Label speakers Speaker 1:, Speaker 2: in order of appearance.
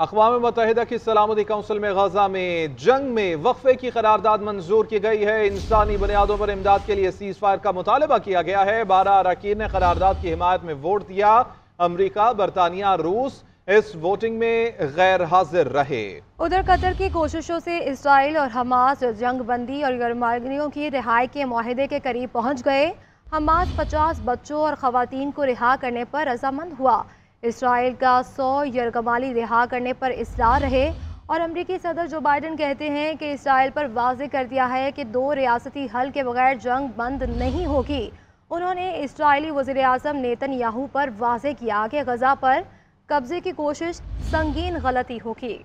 Speaker 1: अकवा मतहदा की सलामती कौंसिल में गजा में जंग में वक्फे की करारदाद मंजूर की गई है इंसानी बुनियादों पर इमदाद के लिए सीज फायर का मुतालबा किया गया है बारह अरकान ने करारदाद की हिमायत में वोट दिया अमरीका बरतानिया रूस इस वोटिंग में गैर हाजिर रहे
Speaker 2: उधर कतर की कोशिशों से इसराइल और हमास जंग बंदी और गर्मागियों की रिहाई के माहदे के करीब पहुँच गए हमास पचास बच्चों और ख़वान को रिहा करने पर रजामंद हुआ इसराइल का सौ यरगमाली रिहा करने पर इसरार रहे और अमरीकी सदर जो बाइडन कहते हैं कि इसराइल पर वाज कर दिया है कि दो रियासती हल के बगैर जंग बंद नहीं होगी उन्होंने इसराइली वजी
Speaker 3: अजम नेतन याहू पर वाज किया कि गजा पर कब्ज़े की कोशिश संगीन गलती होगी